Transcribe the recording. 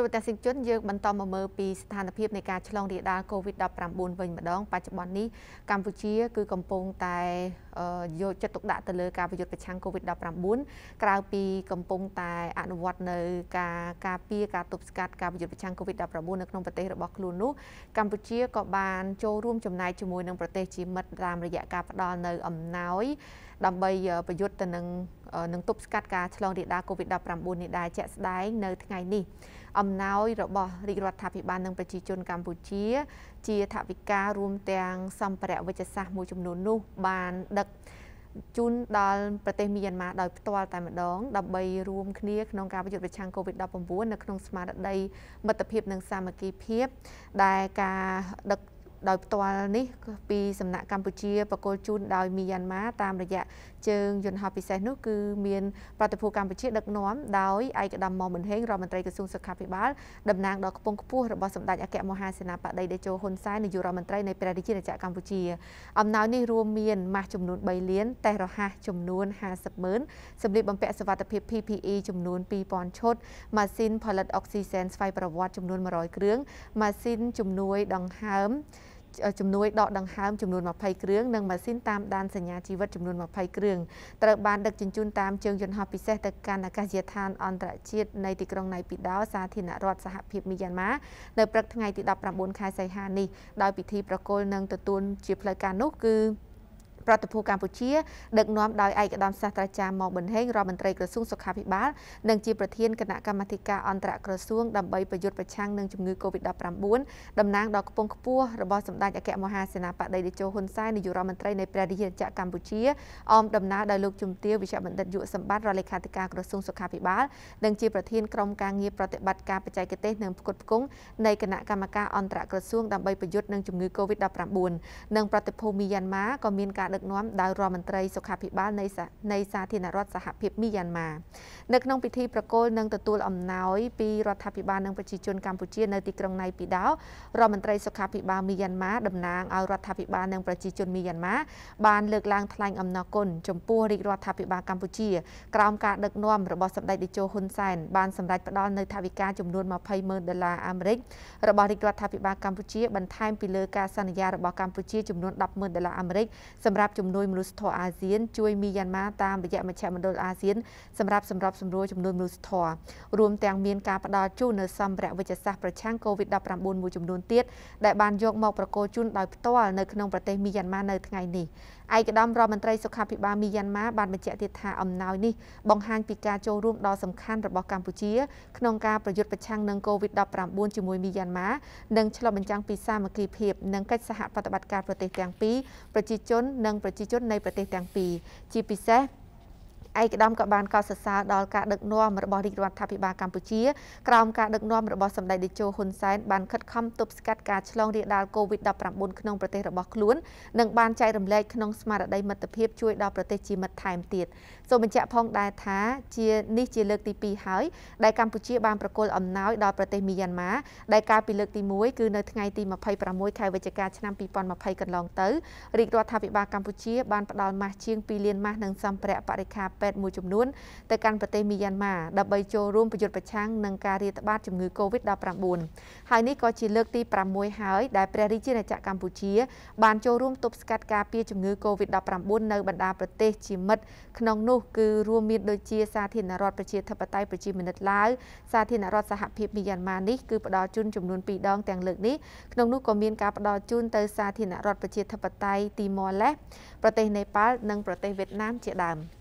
ទូរទស្សនិកជនយើងបន្តមកមើលពីស្ថានភាពនៃការឆ្លងរាលដាល COVID-19 វិញម្ដងបច្ចុប្បន្ននេះកម្ពុជាគឺកំពុងតែយកចិត្តទុកដាក់ទៅលើការប្រយុទ្ធប្រឆាំង COVID-19 ក្រៅពីកំពុងតែអនុវត្តនៅការការពារការទប់ស្កាត់ការប្រយុទ្ធប្រឆាំង COVID-19 នៅក្នុងប្រទេសរបស់ខ្លួននោះកម្ពុជាក៏បានចូលរួមចំណែកជាមួយនឹងប្រទេសជាមិត្តតាមរយៈការផ្ដល់នៅអំណោយដើម្បីប្រយុទ្ធទៅនឹងនឹងទប់ស្កាត់ការឆ្លងរាលដាល COVID-19 នេះដែរជាក់ស្ដែងនៅថ្ងៃនេះអំណោយរបស់រាជរដ្ឋាភិបាលនិងប្រជាជនកម្ពុជា ជាថវិការួមទាំងសម្ភារៈវិជ្ជសាស្ត្រមួយចំនួននោះ បានដឹកជូនដល់ប្រទេសមីយ៉ាន់ម៉ាដោយផ្ទាល់តែម្ដងដើម្បីរួមគ្នាក្នុងការប្រយុទ្ធប្រឆាំង COVID-19 នៅក្នុងស្មារតីមិត្តភាពនិងសាមគ្គីភាព ដែលការដឹកដោយផ្ទាល់នេះពីសំណាក់កម្ពុជាបកគលជូនដោយមីយ៉ាន់ម៉ាតាមរយៈជើងយន្តហោះពិសេសនោះគឺ មានប្រតិភូកម្ពុជាដឹកនាំដោយឯកឧត្តមមុំមិនហេងរដ្ឋមន្ត្រីក្រសួងសុខាភិបាលតំណាងដល់ខ្ពង់ខ្ពស់របស់សម្ដេចអគ្គមហាសេនាបតីតេជោហ៊ុនសែននាយករដ្ឋមន្ត្រីនៃព្រះរាជាណាចក្រកម្ពុជាអំណោយនេះរួមមានម៉ាស់ចំនួន3លានតេស្តរហ័សចំនួន50ម៉ឺនសម្ភារបំពាក់សុវត្ថិភាព PPE ចំនួន2000ឈុតម៉ាស៊ីនផលិតអុកស៊ីសែនស្វ័យប្រវត្តិចំនួន100គ្រឿងម៉ាស៊ីន ជំនួយដង្ហើមជំនួយដកដង្ហើមចំនួន20គ្រឿងនិងម៉ាស៊ីនតាមដានសញ្ញាជីវិតចំនួន20គ្រឿងត្រូវបានដឹកជញ្ជូនតាមជើងយន្តហោះពិសេសទៅកាន់អាកាសយានដ្ឋានអន្តរជាតិនៃទីក្រុងណៃពីដោសាធារណរដ្ឋសហភាពមីយ៉ាន់ម៉ានៅព្រឹកថ្ងៃទី19ខែសីហានេះដោយពិធីប្រគល់និងទទួលជាផ្លូវការនោះគឺប្រតិភូកម្ពុជាដឹកនាំដោយឯកឧត្តមសាស្ត្រាចារ្យម៉ងប៊ុនហេងរដ្ឋមន្ត្រីក្រសួងសុខាភិបាលនិងជាប្រធានគណៈកម្មាធិការអន្តរក្រសួងដើម្បីប្រយុទ្ធប្រឆាំងនឹងជំងឺ Covid-19 តំណាងដល់គពងខ្ពស់របស់សម្ដេចអគ្គមហាសេនាបតីតេជោហ៊ុនសែននាយករដ្ឋមន្ត្រីនៃព្រះរាជាណាចក្រកម្ពុជាអមដំណើរដោយលោកជំទាវវិជ្ជបណ្ឌិតយុវសម្បត្តិរដ្ឋលេខាធិការក្រសួងសុខាភិបាលនិងជាប្រធានក្រុមការងារប្រតិបត្តិការបច្ចេកទេសនិងផ្គត់ផ្គង់នៃគណៈកម្មការអន្តរក្រសួងដើម្បីប្រយុទ្ធនឹងជំងឺ Covid-19 និងប្រតិភូមីយ៉ាន់ម៉ាក៏មានការដឹកដឹកនាំដោយរដ្ឋមន្ត្រីសុខាភិបាលនៃនៃសាធារណរដ្ឋសហភាពមីយ៉ាន់ម៉ានៅក្នុងពិធីប្រគល់និងទទួលអំណោយពីរដ្ឋាភិបាលនិងប្រជាជនកម្ពុជានៅទីក្រុងណៃពីដោរដ្ឋមន្ត្រីសុខាភិបាលមីយ៉ាន់ម៉ាតំណាងឲ្យរដ្ឋាភិបាលនិងប្រជាជនមីយ៉ាន់ម៉ាបានលើកឡើងថ្លែងអំណរគុណចំពោះរាជរដ្ឋាភិបាលកម្ពុជាក្រោមការដឹកនាំរបស់សម្ដេចតេជោហ៊ុនសែនបាន សម្រេចផ្ដល់នៅថវិកាចំនួន20,000ដុល្លារអាមេរិករបស់រាជរដ្ឋាភិបាលកម្ពុជាបន្ថែមពីលើការសន្យារបស់កម្ពុជាចំនួន10,000ដុល្លារអាមេរិកសម្រាប់រាប់ជំនួយមនុស្សធម៌អាស៊ានជួយមីយ៉ាន់ម៉ាតាមរយៈមជ្ឈមណ្ឌលអាស៊ានសម្រាប់សម្របសម្រួលជំនួយមនុស្សធម៌រួមទាំងមានការផ្ដល់ជូននូវសម្ភារៈវិទ្យាសាស្ត្រប្រឆាំង COVID-19 មួយចំនួនទៀតដែលបានយកមកប្រគល់ជូនដោយផ្ទាល់នៅក្នុងប្រទេសមីយ៉ាន់ម៉ានៅថ្ងៃនេះឯកឧត្តមរដ្ឋមន្ត្រីសុខាភិបាលមីយ៉ាន់ម៉ាបានបញ្ជាក់ទៀតថាអំណោយនេះបង្ហាញពីការចូលរួមដ៏សំខាន់របស់កម្ពុជាក្នុងការប្រយុទ្ធប្រឆាំងនឹង COVID-19 ជាមួយមីយ៉ាន់ម៉ានិងឆ្លុះបញ្ចាំងពីសាមគ្គីភាពនិងកិច្ចសហប្រតិបត្តិការប្រទេសទាំងពីរប្រជាជននិងប្រជាជននៃប្រទេសទាំងពីរជាពិសេសឯកឧត្តមក៏បានកោតសរសើរដល់ការដឹកនាំរបស់រាជរដ្ឋាភិបាលកម្ពុជាក្រោមការដឹកនាំរបស់សម្ដេចតេជោហ៊ុនសែនបានខិតខំទប់ស្កាត់ការឆ្លងរាលដាល COVID-19 ក្នុងប្រទេសរបស់ខ្លួននិងបានចែករំលែកក្នុងស្មារតីមិត្តភាពជួយដល់ប្រទេសជាមិត្តថែមទៀតសូមបញ្ជាក់ផងដែរថាជានេះជាលើកទី2ហើយដែលកម្ពុជាបានប្រគល់អំណោយដល់ប្រទេសមីយ៉ាន់ម៉ាដែលកាលពីលើកទី1គឺនៅថ្ងៃទី26ខែវិច្ឆិកាឆ្នាំ2020កន្លងទៅរាជរដ្ឋាភិបាលកម្ពុជាបានផ្ដល់ម៉ាស់ជាង2លានម៉ាស់និងសម្ភារៈបរិខាពេពេទ្យមួយចំនួនទៅកាន់ប្រទេសមីយ៉ាន់ម៉ាដើម្បីចូលរួមប្រយុទ្ធប្រឆាំងនឹងការរាតត្បាតជំងឺ Covid-19 ហើយនេះក៏ជាលើកទី6ហើយដែលព្រះរាជាណាចក្រកម្ពុជាបានចូលរួមទប់ស្កាត់ការពារជំងឺ Covid-19 នៅបណ្ដាប្រទេសជាមិត្តក្នុងនោះគឺរួមមានដូចជាសាធារណរដ្ឋប្រជាធិបតេយ្យប្រជាមានិតឡាវសាធារណរដ្ឋសហភាពមីយ៉ាន់ម៉ានេះគឺផ្ដល់ជូនចំនួន2ដងទាំងលើកនេះក្នុងនោះក៏មានការផ្ដល់ជូនទៅសាធារណរដ្ឋប្រជាធិបតេយ្យទីម៉ូឡេសប្រទេសនេប៉ាល់និងប្រទេសវៀតណាមជាដើម។